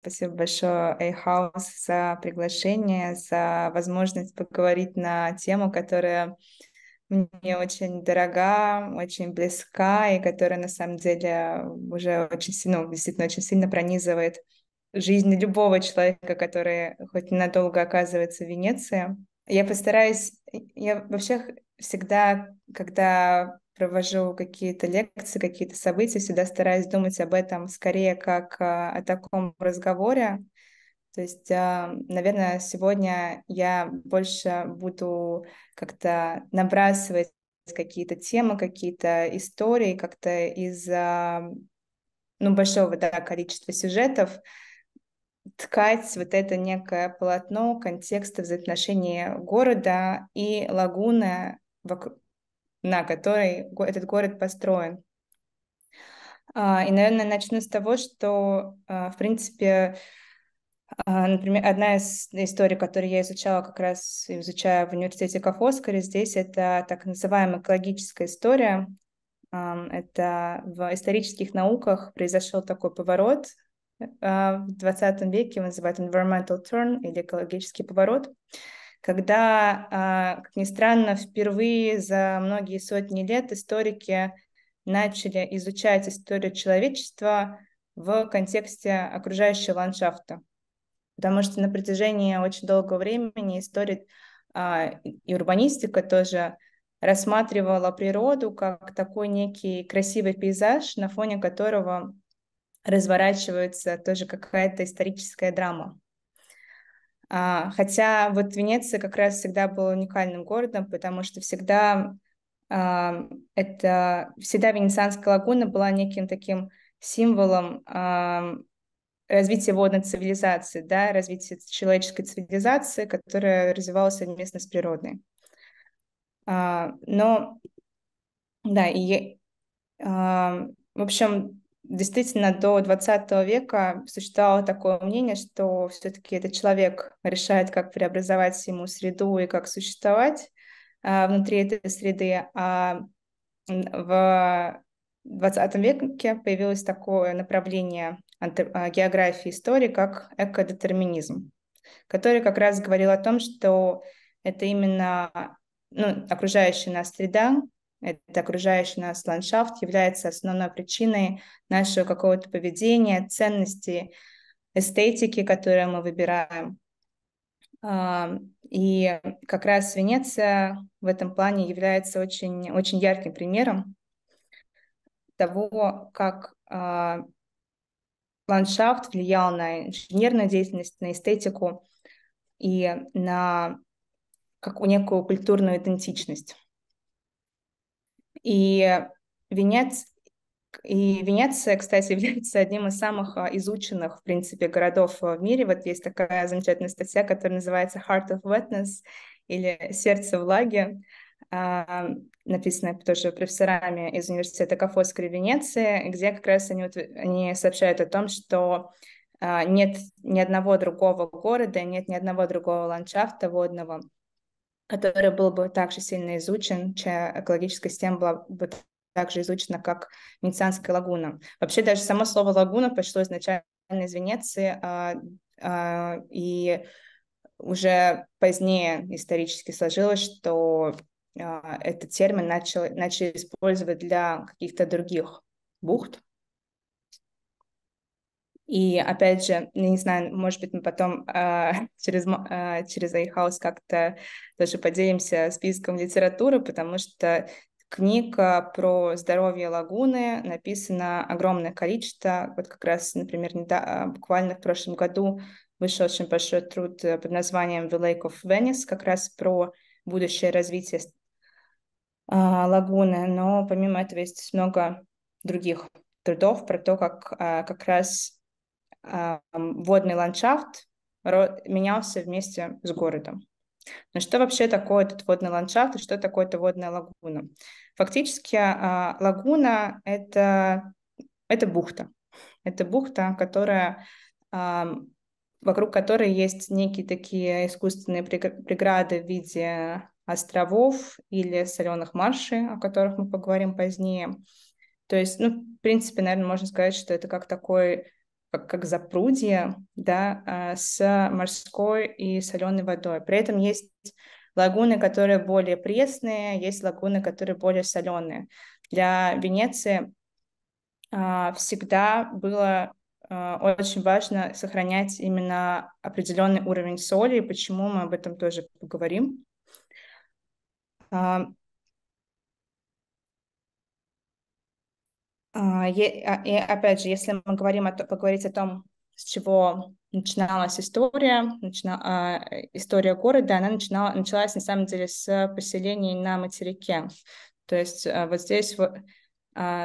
Спасибо большое, Эйхаус, за приглашение, за возможность поговорить на тему, которая мне очень дорога, очень близка, и которая на самом деле уже очень сильно, ну, действительно очень сильно пронизывает жизнь любого человека, который хоть ненадолго оказывается в Венеции. Я постараюсь, я вообще всегда, когда провожу какие-то лекции, какие-то события, всегда стараюсь думать об этом скорее как а, о таком разговоре. То есть, а, наверное, сегодня я больше буду как-то набрасывать какие-то темы, какие-то истории, как-то из а, ну, большого да, количества сюжетов, ткать вот это некое полотно контекста взаимоотношений города и лагуны, вокруг, на которой этот город построен. А, и, наверное, начну с того, что, а, в принципе, а, Например, одна из историй, которую я изучала, как раз изучая в университете Кафоскаре, здесь это так называемая экологическая история. Это в исторических науках произошел такой поворот в 20 веке, он называют environmental turn или экологический поворот когда, а, как ни странно, впервые за многие сотни лет историки начали изучать историю человечества в контексте окружающего ландшафта. Потому что на протяжении очень долгого времени история а, и урбанистика тоже рассматривала природу как такой некий красивый пейзаж, на фоне которого разворачивается тоже какая-то историческая драма. А, хотя вот Венеция как раз всегда была уникальным городом, потому что всегда а, это всегда Венецианская лагуна была неким таким символом а, развития водной цивилизации, да, развития человеческой цивилизации, которая развивалась совместно с природой. Но, да, и в общем, Действительно, до 20 века существовало такое мнение, что все-таки этот человек решает, как преобразовать ему среду и как существовать а, внутри этой среды. А в 20 веке появилось такое направление а, географии истории, как экодетерминизм, который как раз говорил о том, что это именно ну, окружающая нас среда, этот окружающий нас ландшафт, является основной причиной нашего какого-то поведения, ценностей, эстетики, которую мы выбираем. А, и как раз Венеция в этом плане является очень, очень ярким примером того, как а, ландшафт влиял на инженерную деятельность, на эстетику и на как некую культурную идентичность. И Венец... И Венеция, кстати, является одним из самых а, изученных, в принципе, городов а, в мире. Вот есть такая замечательная статья, которая называется «Heart of Wetness» или «Сердце влаги», а, написанная тоже профессорами из университета Кафоскари Венеции, где как раз они, они сообщают о том, что нет ни одного другого города, нет ни одного другого ландшафта водного, который был бы также сильно изучен, чья экологическая система была бы также изучена, как Венецианская лагуна. Вообще даже само слово лагуна пошло изначально из Венеции, а, а, и уже позднее исторически сложилось, что а, этот термин начал, начали использовать для каких-то других бухт, и опять же, я ну, не знаю, может быть, мы потом э, через, э, через iHouse как-то тоже поделимся списком литературы, потому что книг про здоровье лагуны написано огромное количество. Вот как раз, например, недавно, а, буквально в прошлом году вышел очень большой труд под названием «The Lake of Venice», как раз про будущее развитие э, лагуны. Но помимо этого есть много других трудов про то, как э, как раз водный ландшафт менялся вместе с городом. Но ну, что вообще такое этот водный ландшафт и что такое эта водная лагуна? Фактически а, лагуна — это, это бухта. Это бухта, которая вокруг которой есть некие такие искусственные преграды в виде островов или соленых маршей, о которых мы поговорим позднее. То есть, ну, в принципе, наверное, можно сказать, что это как такой как, как запрудье, да, а, с морской и соленой водой. При этом есть лагуны, которые более пресные, есть лагуны, которые более соленые. Для Венеции а, всегда было а, очень важно сохранять именно определенный уровень соли, и почему мы об этом тоже поговорим. А, а, и опять же, если мы говорим о, поговорить о том, с чего начиналась история, начина, а, история города, она начинала, началась на самом деле с поселений на материке. То есть вот здесь вот,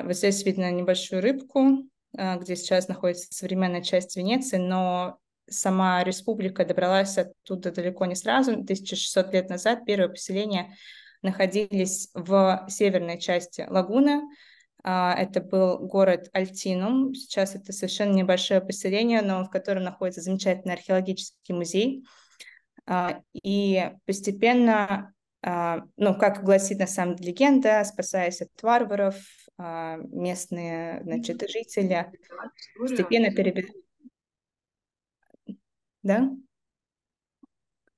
здесь видно небольшую рыбку, где сейчас находится современная часть Венеции, но сама республика добралась оттуда далеко не сразу. 1600 лет назад первые поселения находились в северной части лагуны, а, это был город Альтинум. Сейчас это совершенно небольшое поселение, но в котором находится замечательный археологический музей. А, и постепенно, а, ну, как гласит на самом деле легенда, спасаясь от варваров, местные, значит, жители постепенно перебирались, Да?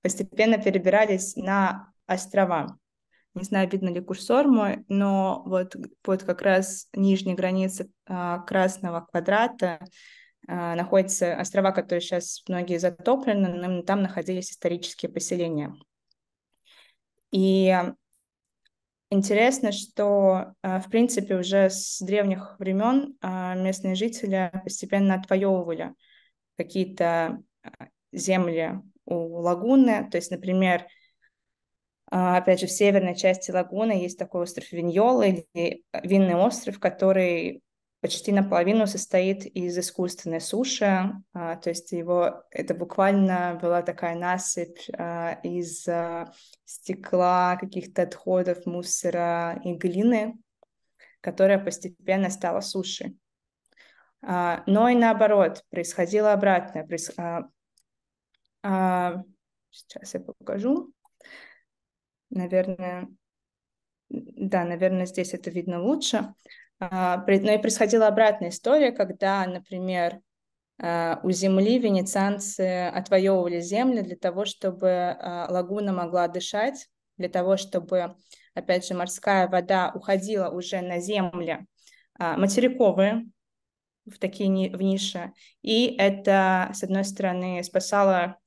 постепенно перебирались на острова не знаю, видно ли курсор мой, но вот под как раз нижней границы а, красного квадрата а, находятся острова, которые сейчас многие затоплены, но там находились исторические поселения. И интересно, что, а, в принципе, уже с древних времен а, местные жители постепенно отвоевывали какие-то а, земли у лагуны, то есть, например, а, опять же, в северной части лагуны есть такой остров Виньола или э, винный остров, который почти наполовину состоит из искусственной суши, а, то есть его это буквально была такая насыпь а, из а, стекла, каких-то отходов, мусора и глины, которая постепенно стала суши. А, но и наоборот, происходило обратное. Проис... А, а, сейчас я покажу наверное, да, наверное, здесь это видно лучше. А, но и происходила обратная история, когда, например, а, у земли венецианцы отвоевывали земли для того, чтобы а, лагуна могла дышать, для того, чтобы, опять же, морская вода уходила уже на земли материковые, в такие ни в ниши. И это, с одной стороны, спасало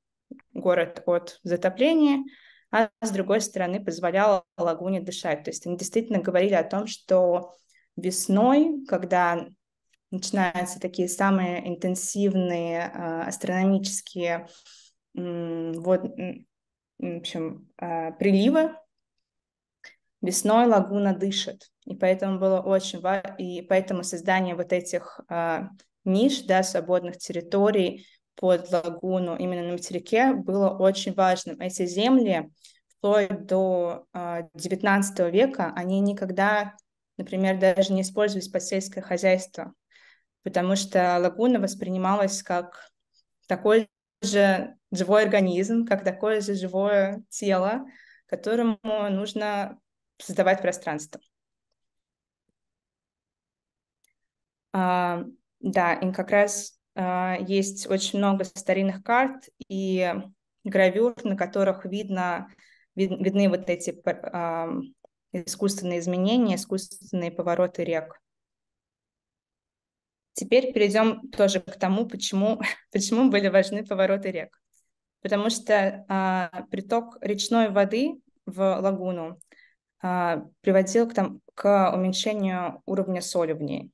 город от затопления, а с другой стороны позволяла лагуне дышать. То есть они действительно говорили о том, что весной, когда начинаются такие самые интенсивные а, астрономические вот, в общем, а, приливы, весной лагуна дышит. И поэтому было очень важно, и поэтому создание вот этих а, ниш, да, свободных территорий, под лагуну именно на материке было очень важным. Эти земли вплоть до XIX а, века, они никогда, например, даже не использовались под сельское хозяйство, потому что лагуна воспринималась как такой же живой организм, как такое же живое тело, которому нужно создавать пространство. А, да, и как раз а, есть очень много старинных карт и гравюр, на которых видно, вид, видны вот эти искусственные изменения, искусственные повороты рек. Теперь перейдем тоже к тому, почему, почему были важны повороты рек. Потому что а, приток речной воды в лагуну а, приводил к, там, к уменьшению уровня соли в ней.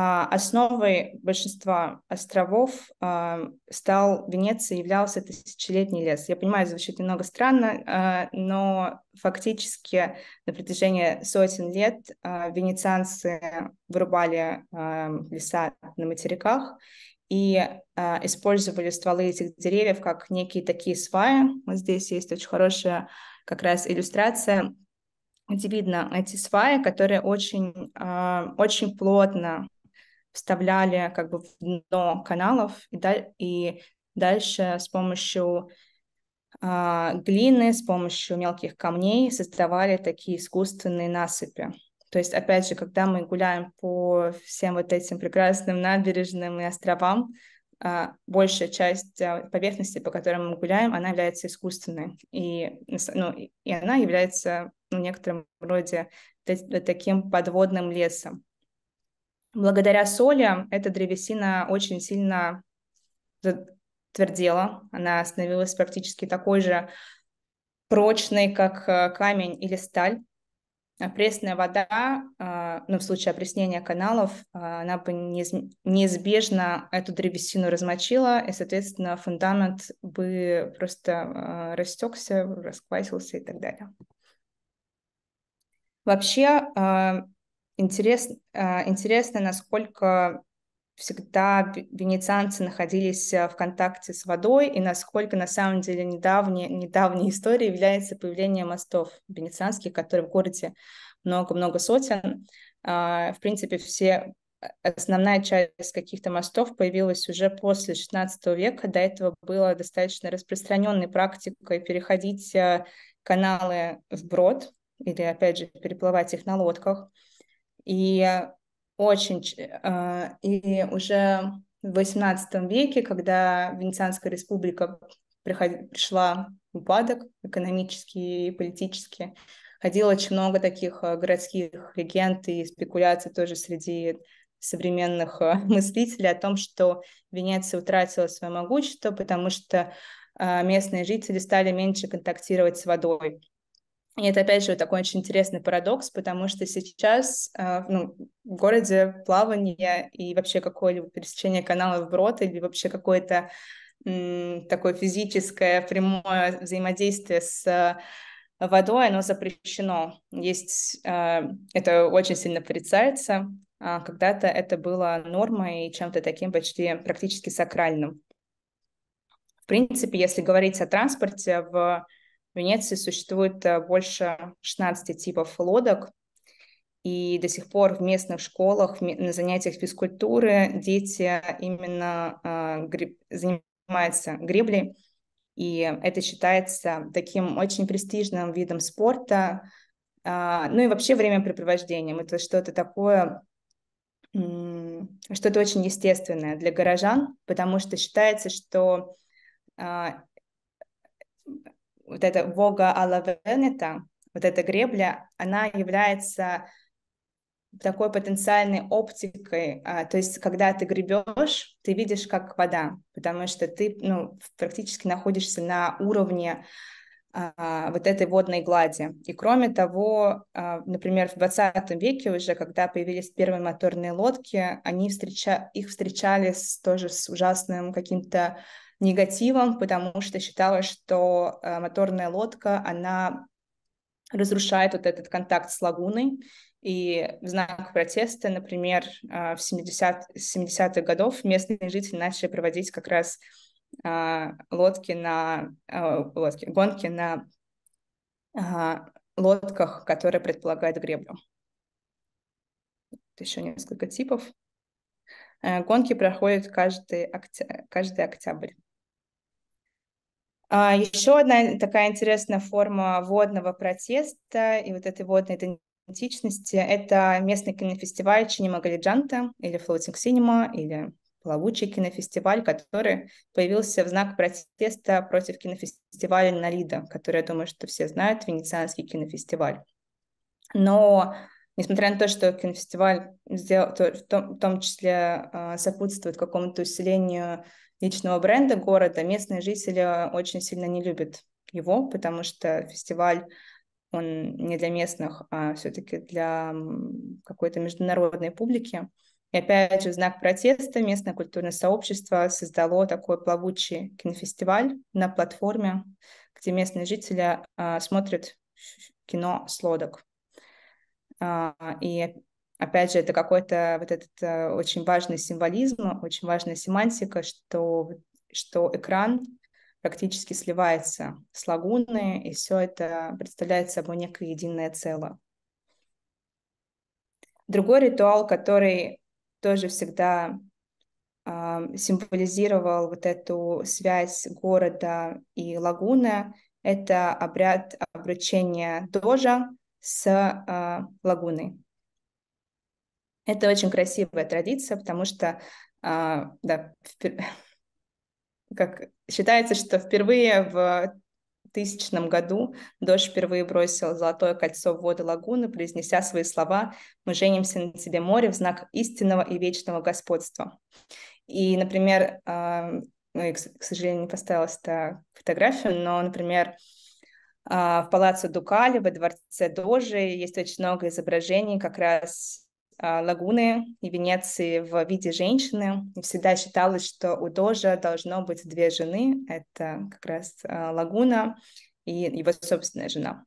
А, основой большинства островов а, стал Венеция, являлся тысячелетний лес. Я понимаю, звучит немного странно, а, но фактически на протяжении сотен лет венецианцы вырубали леса на материках и использовали стволы этих деревьев как некие такие сваи. Вот здесь есть очень хорошая как раз иллюстрация, видно эти сваи, которые очень, очень плотно вставляли как бы в дно каналов и, да, и дальше с помощью э, глины, с помощью мелких камней создавали такие искусственные насыпи. То есть, опять же, когда мы гуляем по всем вот этим прекрасным набережным и островам, а, большая часть а, поверхности, по которой мы гуляем, она является искусственной. И, ну, и она является ну, в некотором роде таким подводным лесом благодаря соли эта древесина очень сильно твердела, она становилась практически такой же прочной, как э, камень или сталь. А пресная вода, э, ну, в случае опреснения каналов, э, она бы неизбежно эту древесину размочила, и, соответственно, фундамент бы просто растекся, расквасился и так далее. Вообще, Интерес, э, интересно, насколько всегда венецианцы находились э, в контакте с водой и насколько на самом деле недавняя, недавняя история является появление мостов венецианских, которые в городе много-много сотен. А, в принципе, все э, основная часть каких-то мостов появилась уже после XVI века. До этого было достаточно распространенной практикой переходить каналы вброд или, опять же, переплывать их на лодках. И очень, а, и уже в XVIII веке, когда Венецианская республика приход... пришла в упадок экономически и политически, ходило очень много таких а, городских легенд и спекуляций тоже среди современных а, мыслителей о том, что Венеция утратила свое могущество, потому что местные жители стали меньше контактировать с водой. И это, опять же, такой очень интересный парадокс, потому что сейчас а, ну, в городе плавание и вообще какое-либо пересечение канала вброд или вообще какое-то такое физическое прямое взаимодействие с водой, оно запрещено. Есть, а, это очень сильно порицается. А, когда-то это было нормой и чем-то таким почти практически сакральным. В принципе, если говорить о транспорте в Венеции существует э, больше 16 типов лодок, и до сих пор в местных школах на занятиях физкультуры дети именно э, греб... занимаются греблей, и это считается таким очень престижным видом спорта, а, ну и вообще времяпрепровождением. Это что-то такое, что-то очень естественное для горожан, потому что считается, что а, вот эта вога alla вот эта гребля, она является такой потенциальной оптикой, а, то есть когда ты гребешь, ты видишь как вода, потому что ты ну, практически находишься на уровне а, вот этой водной глади. И кроме того, а, например, в 20 веке уже, когда появились первые моторные лодки, они встреча... их встречали с, тоже с ужасным каким-то негативом, потому что считала, что э, моторная лодка, она разрушает вот этот контакт с лагуной. И в знак протеста, например, э, в 70, 70-х годов местные жители начали проводить как раз э, лодки на лодки, гонки на лодках, которые предполагают греблю. Тут еще несколько типов. Гонки проходят каждый, октя... каждый октябрь. А, еще одна такая интересная форма водного протеста и вот этой водной идентичности – это местный кинофестиваль «Чинема Галиджанта» или «Floating Cinema» или «Плавучий кинофестиваль», который появился в знак протеста против кинофестиваля «Налида», который, я думаю, что все знают, венецианский кинофестиваль. Но несмотря на то, что кинофестиваль сделал, то, в, том, в том числе а, сопутствует какому-то усилению личного бренда города, местные жители э, очень сильно не любят его, потому что фестиваль он не для местных, а все-таки для какой-то международной публики. И опять же, в знак протеста местное культурное сообщество создало такой плавучий кинофестиваль на платформе, где местные жители а, смотрят кино с лодок. А, и Опять же, это какой-то вот этот э, очень важный символизм, очень важная семантика, что, что экран практически сливается с лагуны, и все это представляет собой некое единое целое. Другой ритуал, который тоже всегда символизировал вот эту связь города и лагуны, это обряд обручения дожа с э, лагуной. Это очень красивая традиция, потому что а, да, впер... как считается, что впервые в тысячном году дождь впервые бросил золотое кольцо в воды лагуны, произнеся свои слова «Мы женимся на тебе море» в знак истинного и вечного господства. И, например, а, ну, я, к сожалению, не поставила эту фотографию, но, например, а, в палаце Дукали, во дворце Дожи есть очень много изображений как раз а, Лагуны и Венеции в виде женщины. И всегда считалось, что у Дожа должно быть две жены. Это как раз а, Лагуна и его собственная жена.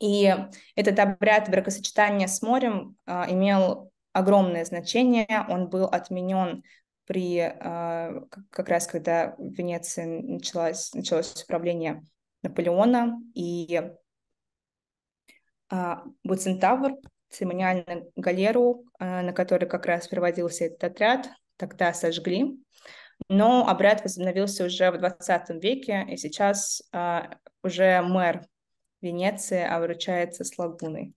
И этот обряд бракосочетания с морем а, имел огромное значение. Он был отменен при как раз когда в Венеции началось, началось управление Наполеона, и Буцентавр церемониальную галеру, э, на которой как раз проводился этот отряд, тогда сожгли. Но обряд возобновился уже в 20 веке, и сейчас а, уже мэр Венеции обручается с лагуной.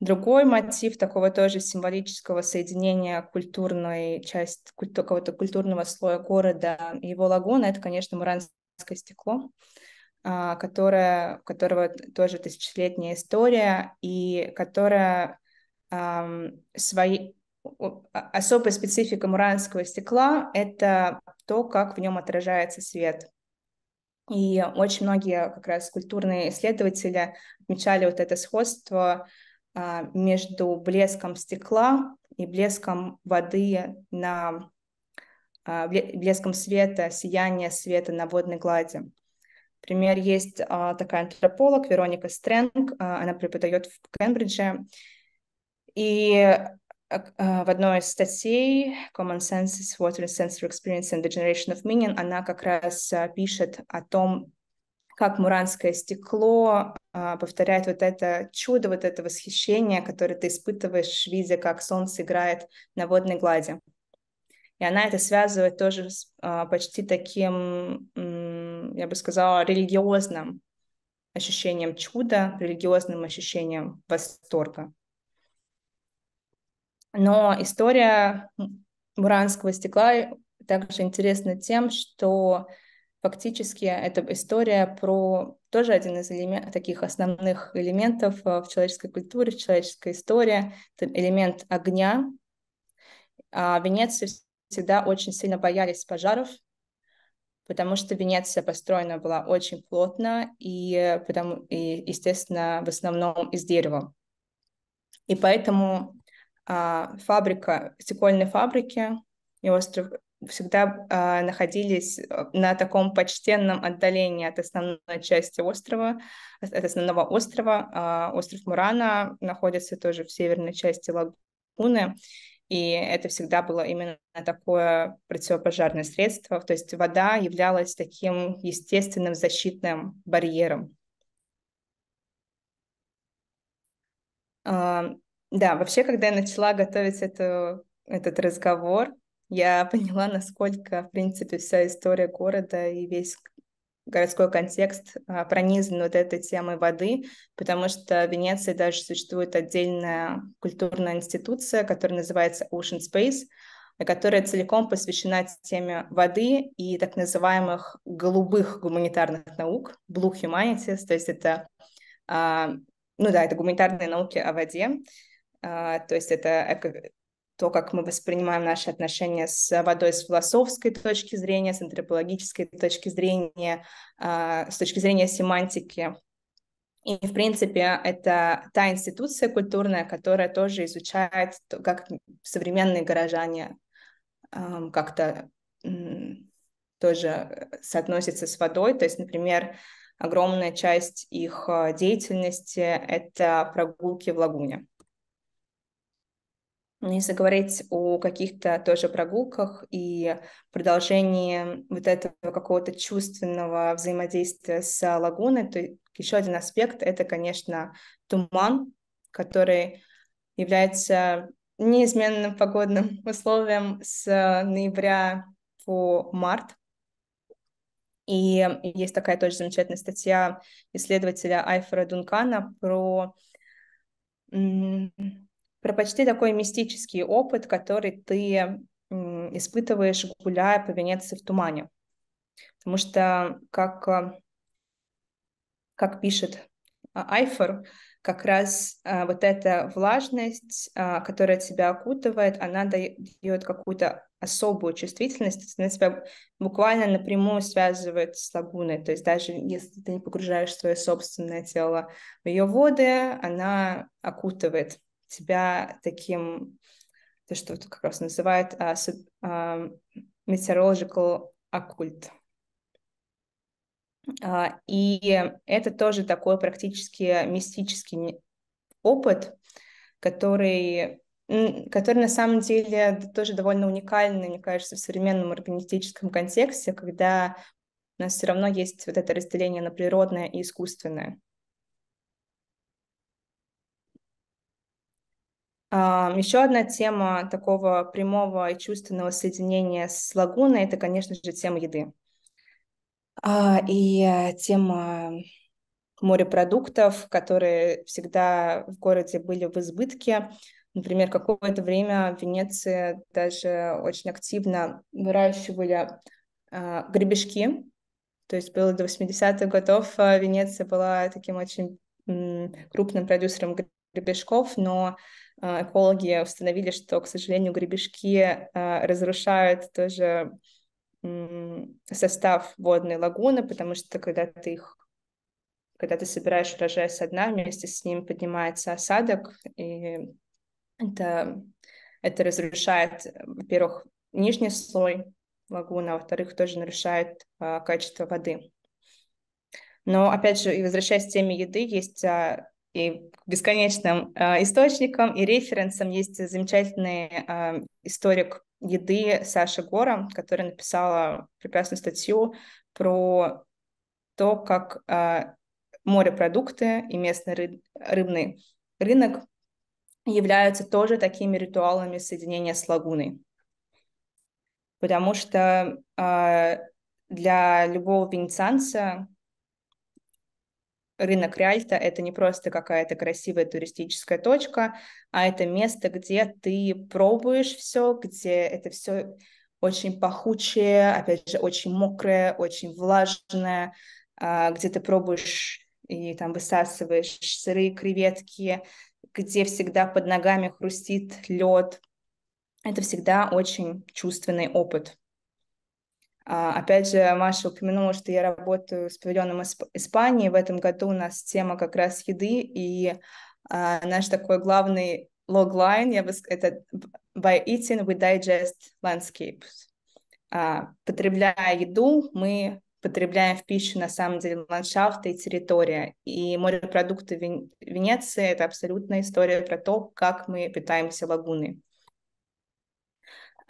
Другой мотив такого тоже символического соединения культурной части, культу, какого-то культурного слоя города и его лагуна, это, конечно, муранское стекло. А, которая, у которого тоже тысячелетняя история и которая эм, свои, а, особая специфика муранского стекла – это то, как в нем отражается свет. И очень многие как раз культурные исследователи отмечали вот это сходство э, между блеском стекла и блеском воды на э, блеском света, сияние света на водной глади. Например, есть а, такая антрополог Вероника Стрэнг, а, она преподает в Кембридже. И а, в одной из статей Common Senses, Water Sensory Experience and the Generation of Meaning она как раз пишет о том, как муранское стекло а, повторяет вот это чудо, вот это восхищение, которое ты испытываешь, видя, как солнце играет на водной глади. И она это связывает тоже с а, почти таким я бы сказала, религиозным ощущением чуда, религиозным ощущением восторга. Но история Муранского стекла также интересна тем, что фактически это история про тоже один из элемент, таких основных элементов э, в человеческой культуре, в человеческой истории, это элемент огня. А в Венеции всегда очень сильно боялись пожаров, потому что Венеция построена была очень плотно и, э, потому, и естественно, в основном из дерева. И поэтому а, фабрика, стекольные фабрики и остров всегда а, находились э, на таком почтенном отдалении от основной части острова, от основного острова. А, остров Мурана находится тоже в северной части лагуны, и это всегда было именно такое противопожарное средство, то есть вода являлась таким естественным защитным барьером. А, да, вообще, когда я начала готовить эту, этот разговор, я поняла, насколько, в принципе, вся история города и весь городской контекст а, пронизан вот этой темой воды, потому что в Венеции даже существует отдельная культурная институция, которая называется Ocean Space, а, которая целиком посвящена теме воды и так называемых голубых гуманитарных наук, blue humanities, то есть это, а, ну да, это гуманитарные науки о воде, то есть это то, как мы воспринимаем наши отношения с водой с философской точки зрения, с антропологической точки зрения, а, с точки зрения семантики. И, в принципе, это та институция культурная, которая тоже изучает, как современные горожане как-то тоже соотносятся с водой. То есть, например, огромная часть их а, деятельности — это прогулки в лагуне если говорить о каких-то тоже прогулках и продолжении вот этого какого-то чувственного взаимодействия с лагуной, то еще один аспект — это, конечно, туман, который является неизменным погодным условием с ноября по март. И есть такая тоже замечательная статья исследователя Айфора Дункана про про почти такой мистический опыт, который ты испытываешь, гуляя по Венеции в тумане. Потому что, как, э, как пишет а, Айфор, как раз э, вот эта влажность, э, которая тебя окутывает, она дает какую-то особую чувствительность, она тебя буквально напрямую связывает с лагуной, то есть даже если ты не погружаешь свое собственное тело в ее воды, она окутывает тебя таким, то, что как раз называют а, суб, а, meteorological оккульт. А, и это тоже такой практически мистический опыт, который который на самом деле тоже довольно уникальный, мне кажется, в современном органистическом контексте, когда у нас все равно есть вот это разделение на природное и искусственное. Еще одна тема такого прямого и чувственного соединения с лагуной – это, конечно же, тема еды. А, и э, тема морепродуктов, которые всегда в городе были в избытке. Например, какое-то время в Венеции даже очень активно выращивали а, гребешки. То есть было до 80-х годов э, Венеция была таким очень крупным продюсером гребешков, но Э, экологи установили, что, к сожалению, гребешки э, разрушают тоже состав водной лагуны, потому что когда ты их когда ты собираешь урожай со дна, вместе с ним поднимается осадок, и это, это разрушает, э, во-первых, нижний слой лагуны, а во-вторых, тоже нарушает а, качество воды. Но, опять же, и возвращаясь к теме еды, есть а, и бесконечным э, а, источником и референсом есть замечательный э, историк еды Саша Гора, которая написала прекрасную статью про то, как э, морепродукты и местный ры- рыбный рынок являются тоже такими ритуалами соединения с лагуной. Потому что э, для любого венецианца рынок Реальта — это не просто какая-то красивая туристическая точка, а это место, где ты пробуешь все, где это все очень пахучее, опять же, очень мокрое, очень влажное, а, где ты пробуешь и там высасываешь сырые креветки, где всегда под ногами хрустит лед. Это всегда очень чувственный опыт. А, опять же, Маша упомянула, что я работаю с павильоном Исп... Испании. В этом году у нас тема как раз еды, и а, наш такой главный логлайн, я бы сказала, это «By eating we digest landscapes». А, потребляя еду, мы потребляем в пищу, на самом деле, ландшафты и территория. И морепродукты Вен... Венеции – это абсолютная история про то, как мы питаемся лагуной.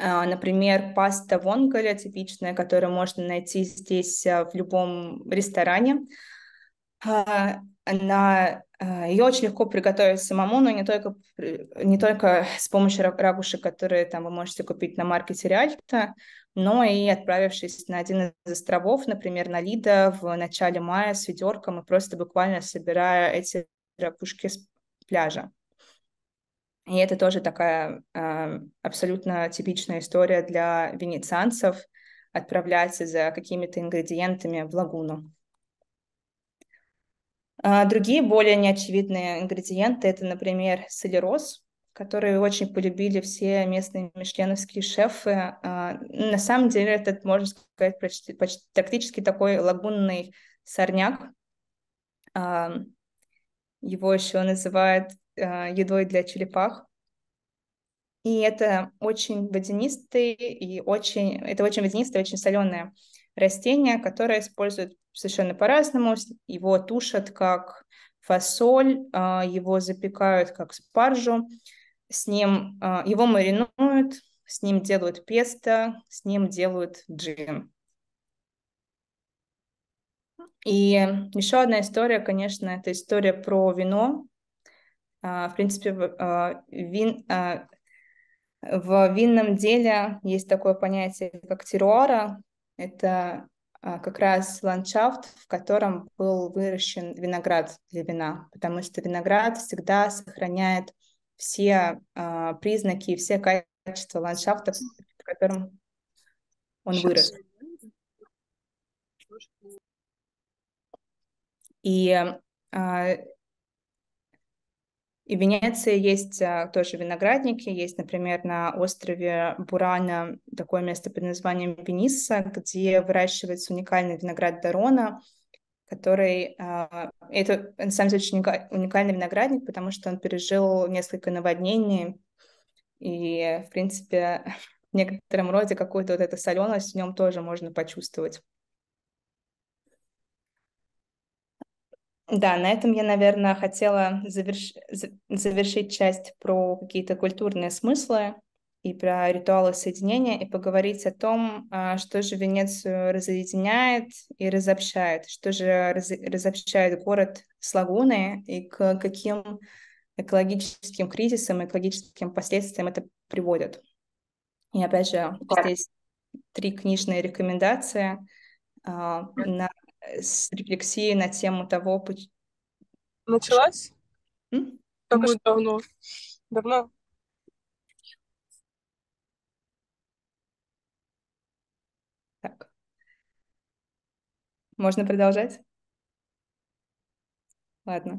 А, например, паста вонголя типичная, которую можно найти здесь а, в любом ресторане. А, она, ее очень легко приготовить самому, но не только, не только с помощью ракушек, которые там вы можете купить на маркете Реальто, но и отправившись на один из островов, например, на Лида в начале мая с ведерком и просто буквально собирая эти ракушки с пляжа. И это тоже такая э, абсолютно типичная история для венецианцев отправляться за какими-то ингредиентами в лагуну. А другие более неочевидные ингредиенты – это, например, солероз, который очень полюбили все местные мишленовские шефы. А, на самом деле этот можно сказать, почти, почти, практически такой лагунный сорняк. А, его еще называют а, едой для черепах. И это очень водянистый и очень, это очень водянистое, очень соленое растение, которое используют совершенно по-разному. Его тушат как фасоль, а, его запекают как спаржу, с ним а, его маринуют, с ним делают песто, с ним делают джин. И еще одна история, конечно, это история про вино, а, в принципе, а, вин, а, в винном деле есть такое понятие, как террора Это как раз ландшафт, в котором был выращен виноград для вина, потому что виноград всегда сохраняет все признаки, все качества ландшафта, в котором он вырос. И и в Венеции есть а, тоже виноградники, есть, например, на острове Бурана такое место под названием Венисса, где выращивается уникальный виноград Дарона, который... А, это, на самом деле, очень уникальный виноградник, потому что он пережил несколько наводнений, и, в принципе, в некотором роде какую-то вот эту соленость в нем тоже можно почувствовать. Да, на этом я, наверное, хотела заверш... завершить часть про какие-то культурные смыслы и про ритуалы соединения, и поговорить о том, а, что же Венецию разъединяет и разобщает, что же раз... разобщает город с лагуной и к каким экологическим кризисам, экологическим последствиям это приводит. И опять же, здесь три книжные рекомендации а, на Э, с рефлексией на тему того, почему... Началась? М? Только Мы... что давно. Давно? Так. Можно продолжать? Ладно.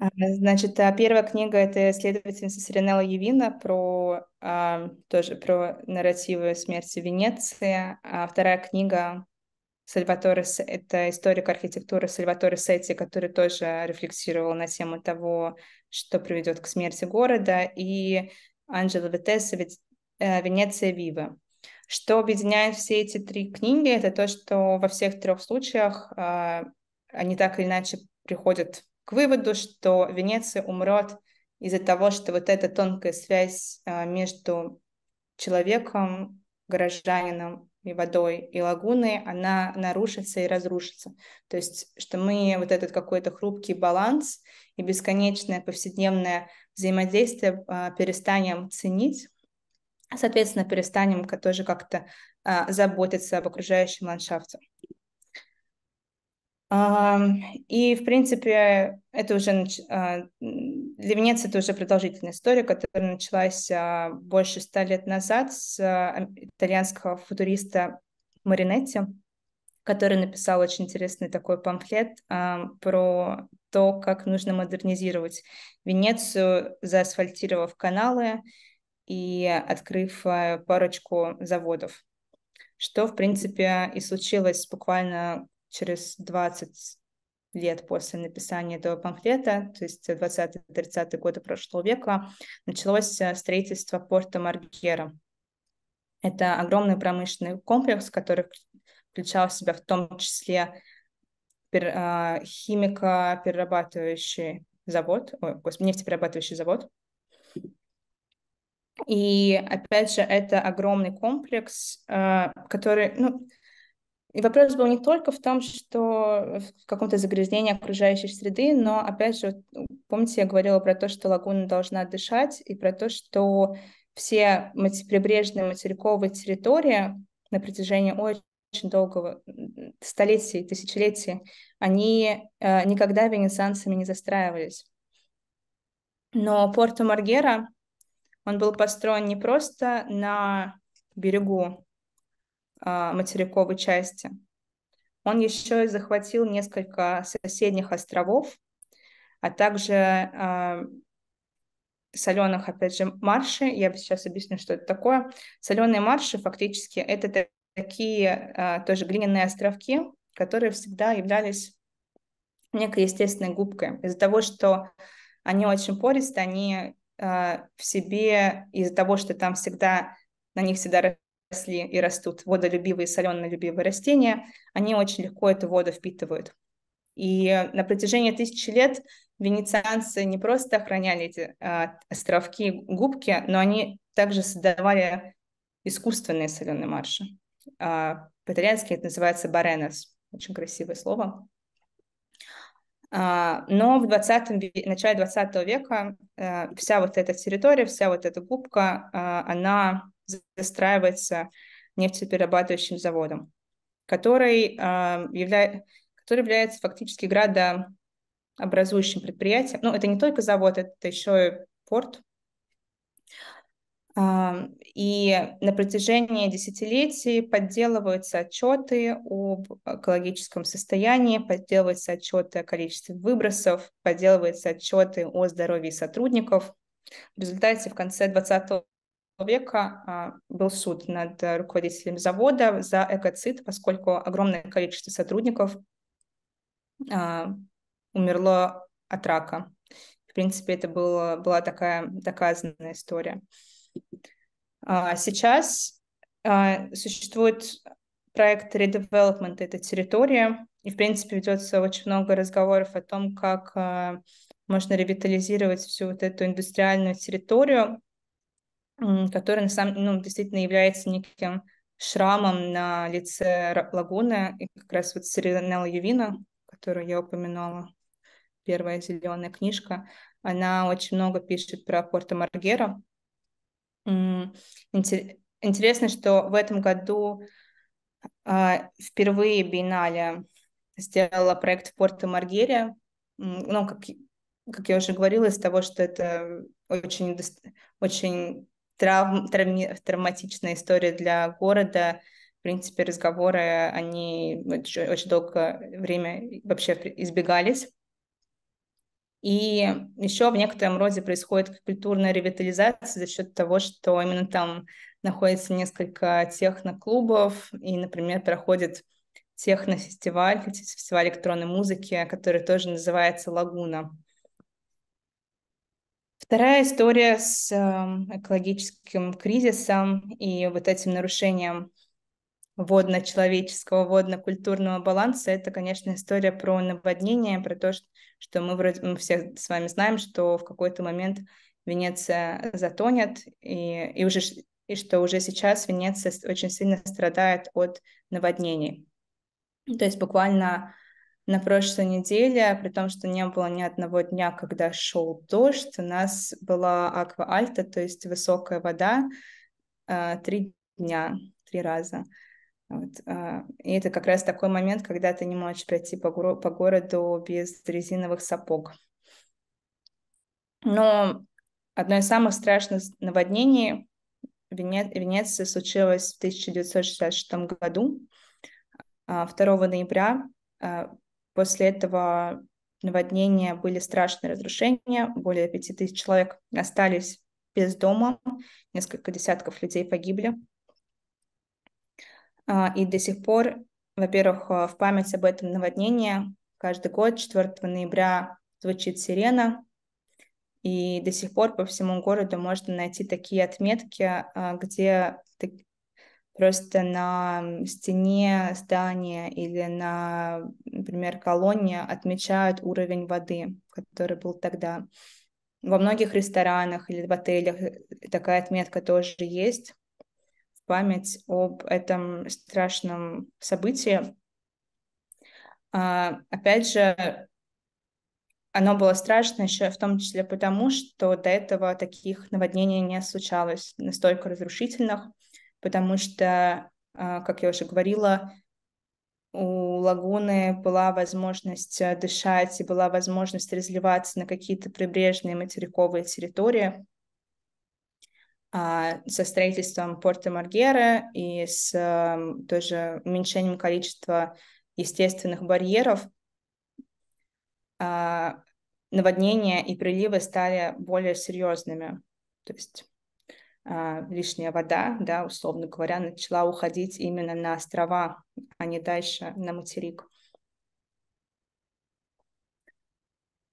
А, значит, а первая книга это исследовательница Сиренелла Евина про а, тоже про нарративы смерти Венеции, а вторая книга Сальваторес — это историк архитектуры Сальваторе Сетти, который тоже рефлексировал на тему того, что приведет к смерти города, и Анджела Витеса э, «Венеция Вива». Что объединяет все эти три книги, это то, что во всех трех случаях э, они так или иначе приходят к выводу, что Венеция умрет из-за того, что вот эта тонкая связь э, между человеком, гражданином и водой, и лагуной, она нарушится и разрушится. То есть, что мы вот этот какой-то хрупкий баланс и бесконечное повседневное взаимодействие а, перестанем ценить, а, соответственно, перестанем тоже как-то а, заботиться об окружающем ландшафте. И, в принципе, это уже для Венеции это уже продолжительная история, которая началась а, больше ста лет назад с а, итальянского футуриста Маринетти, который написал очень интересный такой памфлет а, про то, как нужно модернизировать Венецию, заасфальтировав каналы и открыв парочку заводов, что, в принципе, и случилось буквально через 20 лет после написания этого памфлета, то есть 20-30 годы прошлого века, началось э, строительство порта Маргера. Это огромный промышленный комплекс, который включал в себя в том числе а, химико-перерабатывающий завод, ой, господи, нефтеперерабатывающий завод. И опять же, это огромный комплекс, э, который, ну, и вопрос был не только в том, что в каком-то загрязнении окружающей среды, но, опять же, помните, я говорила про то, что лагуна должна дышать, и про то, что все прибрежные материковые территории на протяжении очень долгого, столетий, тысячелетий, они э, никогда венецианцами не застраивались. Но Порто Маргера, он был построен не просто на берегу а, материковой части. Он еще и захватил несколько соседних островов, а также а, соленых, опять же, марши. Я сейчас объясню, что это такое. Соленые марши фактически это такие а, тоже глиняные островки, которые всегда являлись некой естественной губкой. Из-за того, что они очень пористы, они э, в себе, из-за того, что там всегда, на них всегда росли и растут водолюбивые, соленно-любивые растения, они очень легко эту воду впитывают. И на протяжении тысячи лет венецианцы не просто охраняли эти а, островки, губки, но они также создавали искусственные соленые марши. А, По-итальянски это называется баренос, очень красивое слово. А, но в 20 начале 20 века э, вся вот эта территория, вся вот эта губка, э, она застраивается нефтеперерабатывающим заводом, который, э, явля... который является фактически градообразующим предприятием. Ну, это не только завод, это еще и порт. А, и на протяжении десятилетий подделываются отчеты об экологическом состоянии, подделываются отчеты о количестве выбросов, подделываются отчеты о здоровье сотрудников. В результате в конце 20 человека а, был суд над э, руководителем завода за экоцид, поскольку огромное количество сотрудников а, умерло от рака. В принципе, это было, была такая доказанная история. А сейчас существует проект redevelopment этой территории, и, в принципе, ведется очень много разговоров о том, как можно ревитализировать всю вот эту индустриальную территорию, который на самом, ну, действительно является неким шрамом на лице лагуны, и как раз вот Сиренелла Ювина, которую я упоминала, первая зеленая книжка, она очень много пишет про Порто Маргера. Интересно, что в этом году а, впервые Биеннале сделала проект в Порто Маргере, ну, как, как я уже говорила, из того, что это очень, очень травм, травми, травматичная история для города. В принципе, разговоры, они очень, очень долгое время вообще избегались. И еще в некотором роде происходит культурная ревитализация за счет того, что именно там находится несколько техноклубов, и, например, проходит технофестиваль, фестиваль электронной музыки, который тоже называется «Лагуна». Вторая история с эм, экологическим кризисом и вот этим нарушением водно-человеческого, водно-культурного баланса, это, конечно, история про наводнение, про то, что мы, вроде, мы все с вами знаем, что в какой-то момент Венеция затонет, и, и, уже, и что уже сейчас Венеция очень сильно страдает от наводнений. То есть буквально на прошлой неделе, при том, что не было ни одного дня, когда шел дождь, у нас была аква альта, то есть высокая вода, а, три дня, три раза. Вот. А, и это как раз такой момент, когда ты не можешь пройти по, горо- по городу без резиновых сапог. Но одно из самых страшных наводнений в Вене- Венеции случилось в 1966 году. 2 а, ноября После этого наводнения были страшные разрушения, более тысяч человек остались без дома, несколько десятков людей погибли. А, и до сих пор, во-первых, а, в память об этом наводнении каждый год 4 ноября звучит сирена, и до сих пор по всему городу можно найти такие отметки, а, где Просто на стене здания или на, например, колонне отмечают уровень воды, который был тогда. Во многих ресторанах или в отелях э, э, такая отметка тоже есть в память об этом страшном событии. А, опять же, оно было страшно еще в том числе потому, что до этого таких наводнений не случалось, настолько разрушительных потому что, а, как я уже говорила, у лагуны была возможность э, дышать и была возможность разливаться на какие-то прибрежные материковые территории. А со строительством порта Маргера и с эм, тоже уменьшением количества естественных барьеров а, наводнения и приливы стали более серьезными. То есть а, лишняя вода, да, условно говоря, начала уходить именно на острова, а не дальше на материк.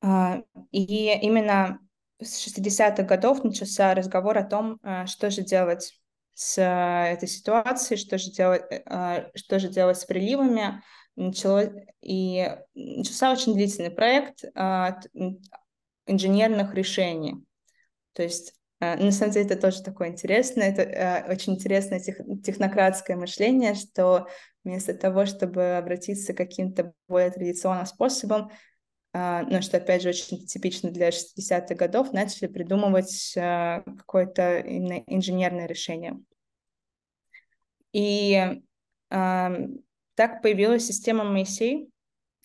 А, и именно с 60-х годов начался разговор о том, а, что же делать с этой ситуацией, что же делать, что же делать с приливами. Начало, и начался очень длительный проект инженерных решений. То есть а, на самом деле это тоже такое интересное, это э, очень интересное тех, технократское мышление, что вместо того, чтобы обратиться к каким-то более традиционным способам, а, ну, что, опять же, очень типично для 60-х годов, начали придумывать а, какое-то именно инженерное решение. И так появилась система Моисей.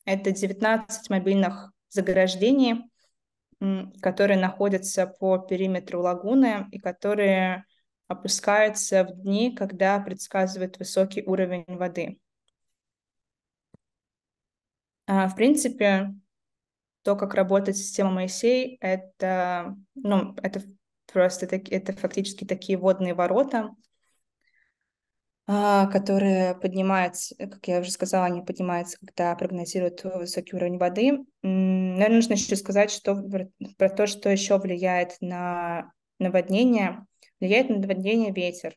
Это 19 мобильных заграждений, которые находятся по периметру лагуны и которые опускаются в дни, когда предсказывает высокий уровень воды. А, в принципе, то, как работает система Моисей, это, ну, это просто так, это фактически такие водные ворота, а, которые поднимаются, э, как я уже сказала, они поднимаются, когда прогнозируют высокий уровень воды. Наверное, нужно еще сказать, что про то, что еще влияет на наводнение. Влияет на наводнение ветер.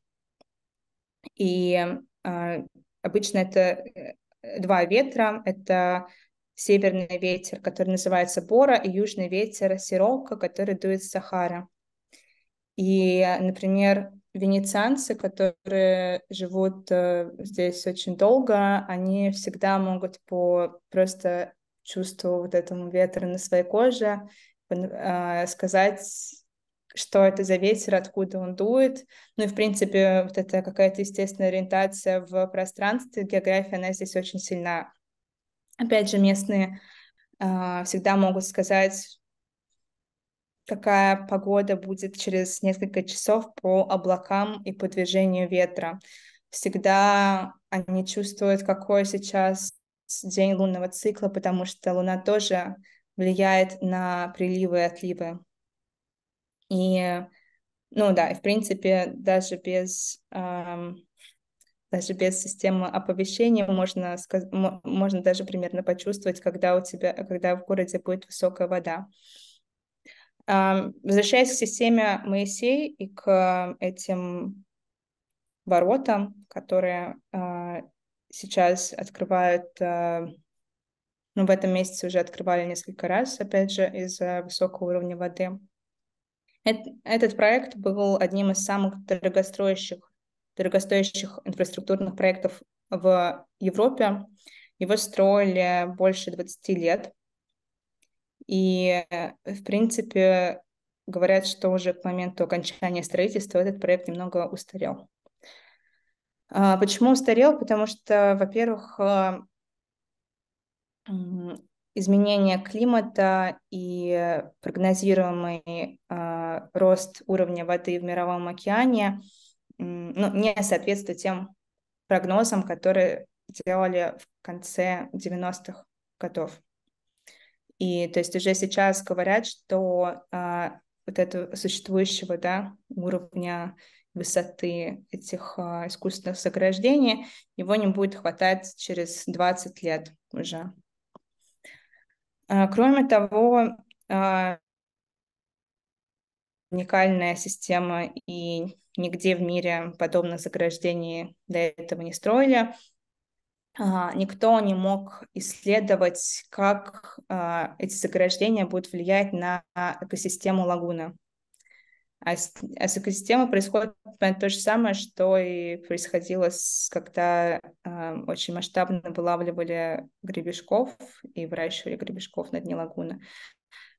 И а, обычно это э, э, два ветра. Это северный ветер, который называется Бора, и южный ветер Сирока, который дует с Сахара. И, например, венецианцы, которые живут э, здесь очень долго, они всегда могут по просто чувству вот этому ветра на своей коже э, сказать что это за ветер, откуда он дует. Ну и, в принципе, вот эта какая-то естественная ориентация в пространстве, география, она здесь очень сильна. Опять же, местные э, всегда могут сказать, какая погода будет через несколько часов по облакам и по движению ветра. Всегда они чувствуют, какой сейчас день лунного цикла, потому что Луна тоже влияет на приливы и отливы. И, ну да, и в принципе даже без эм, даже без системы оповещения можно, можно даже примерно почувствовать, когда у тебя, когда в городе будет высокая вода. Возвращаясь к системе Моисей и к а, этим воротам, которые а, сейчас открывают, а, ну, в этом месяце уже открывали несколько раз, опять же, из-за высокого уровня воды. Этот проект был одним из самых дорогостоящих, дорогостоящих инфраструктурных проектов в Европе. Его строили больше 20 лет. И, э, в принципе, говорят, что уже к моменту окончания строительства этот проект немного устарел. А почему устарел? Потому что, во-первых, э, изменение климата и прогнозируемый э, рост уровня воды в мировом океане ну, не соответствует тем прогнозам, которые делали в конце 90-х годов. И то есть уже сейчас говорят, что а, вот этого существующего да, уровня высоты этих а, искусственных заграждений, его не будет хватать через 20 лет уже. А, кроме того, а, уникальная система, и нигде в мире подобных заграждений до этого не строили никто не мог исследовать, как а, эти заграждения будут влиять на экосистему лагуны. А с, а с экосистемой происходит то же самое, что и происходило, с, когда э, очень масштабно вылавливали гребешков и выращивали гребешков на дне лагуны.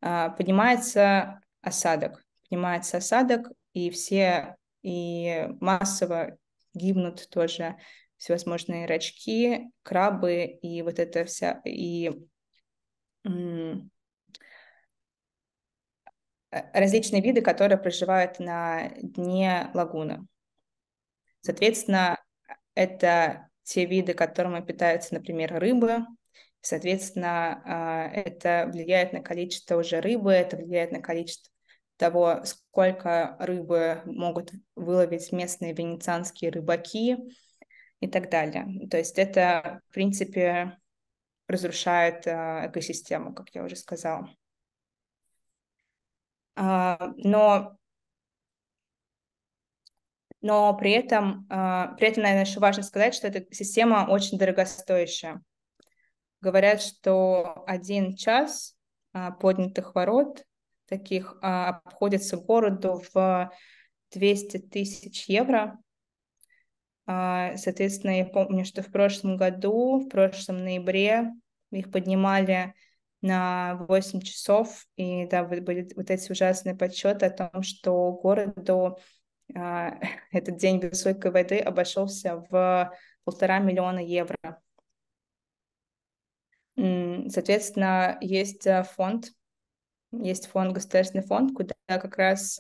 Э, поднимается осадок, поднимается осадок, и все и массово гибнут тоже всевозможные рачки, крабы и вот это вся... И э, различные виды, которые проживают на дне лагуны. Соответственно, это те виды, которыми питаются, например, рыбы. Соответственно, а, это влияет на количество уже рыбы, это влияет на количество того, сколько рыбы могут выловить местные венецианские рыбаки, и так далее. То есть это, в принципе, разрушает а, экосистему, как я уже сказала. А, но но при этом, а, при этом, наверное, еще важно сказать, что эта система очень дорогостоящая. Говорят, что один час поднятых ворот таких обходится городу в 200 тысяч евро, а, соответственно, я помню, что в прошлом году, в прошлом ноябре их поднимали на 8 часов, и да, были вот эти ужасные подсчеты о том, что городу а, этот день высокой воды обошелся в полтора миллиона евро. Соответственно, есть а, фонд, есть фонд, государственный фонд, куда как раз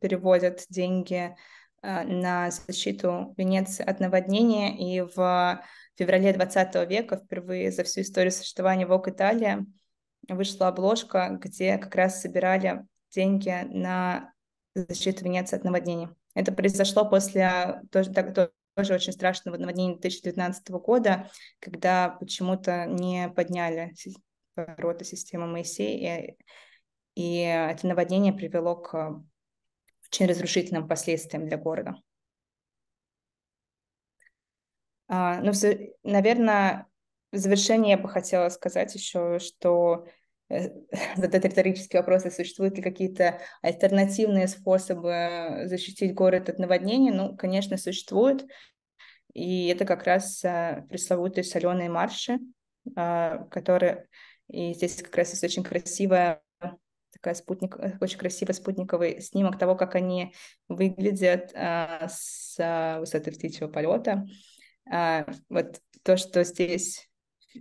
переводят деньги Э, на защиту Венеции от наводнения, и в феврале 20 века впервые за всю историю существования ВОК Италия вышла обложка, где как раз собирали деньги на защиту Венеции от наводнения. Это произошло после тоже, так, тоже очень страшного наводнения 2019 года, когда почему-то не подняли ворота системы Моисея, и, и это наводнение привело к очень разрушительным последствиям для города. А, ну, наверное, в завершение я бы хотела сказать еще, что задать э, риторический вопросы а существуют ли какие-то альтернативные способы защитить город от наводнения, Ну, конечно, существуют. И это как раз э, пресловутые соленые марши, а, которые... И здесь как раз есть очень красивая такая спутник, э, очень красивый спутниковый снимок того, как они выглядят а, с а, высоты птичьего полета. А, вот то, что здесь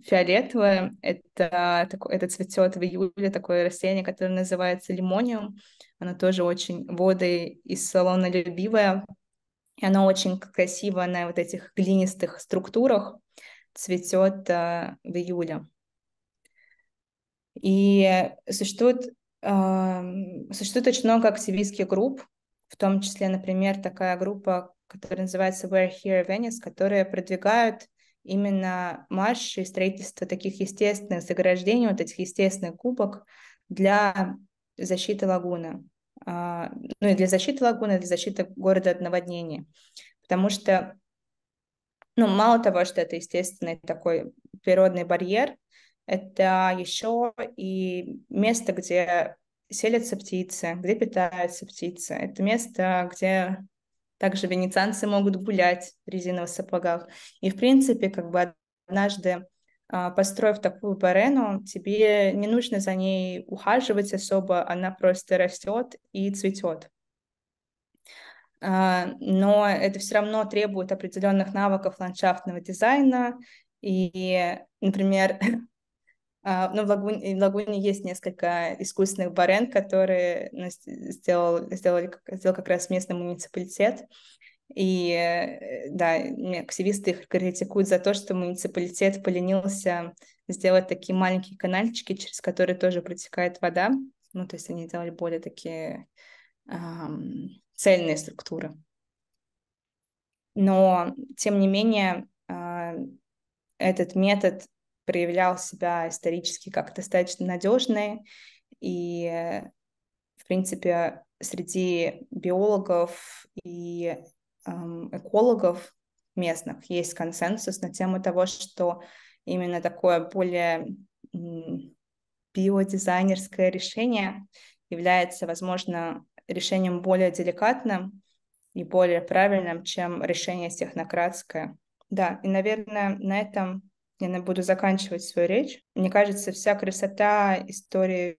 фиолетовое, это, это цветет в июле такое растение, которое называется лимониум. Оно тоже очень водой и салонолюбивое. И оно очень красиво на вот этих глинистых структурах цветет а, в июле. И существует Существует очень много активистских групп, в том числе, например, такая группа, которая называется We're Here Venice, которые продвигают именно марш и строительство таких естественных заграждений, вот этих естественных кубок для защиты лагуны. А, ну и для защиты лагуны, для защиты города от наводнения, Потому что, ну, мало того, что это естественный такой природный барьер, это еще и место, где селятся птицы, где питаются птицы. Это место, где также венецианцы могут гулять в резиновых сапогах. И, в принципе, как бы однажды а, построив такую барену, тебе не нужно за ней ухаживать особо, она просто растет и цветет. А, но это все равно требует определенных навыков ландшафтного дизайна. И, например, А, Но ну, в Лагуне, в Лагуне есть несколько искусственных барен, которые ну, сделал, сделали, сделал как раз местный муниципалитет. И э, да, активисты их критикуют за то, что муниципалитет поленился сделать такие маленькие канальчики, через которые тоже протекает вода. Ну, то есть они делали более такие эм, цельные структуры. Но, тем не менее, э, этот метод проявлял себя исторически как достаточно надежный. И, в принципе, среди биологов и эм, экологов местных есть консенсус на тему того, что именно такое более биодизайнерское решение является, возможно, решением более деликатным и более правильным, чем решение технократское. Да, и, наверное, на этом я буду заканчивать свою речь. Мне кажется, вся красота истории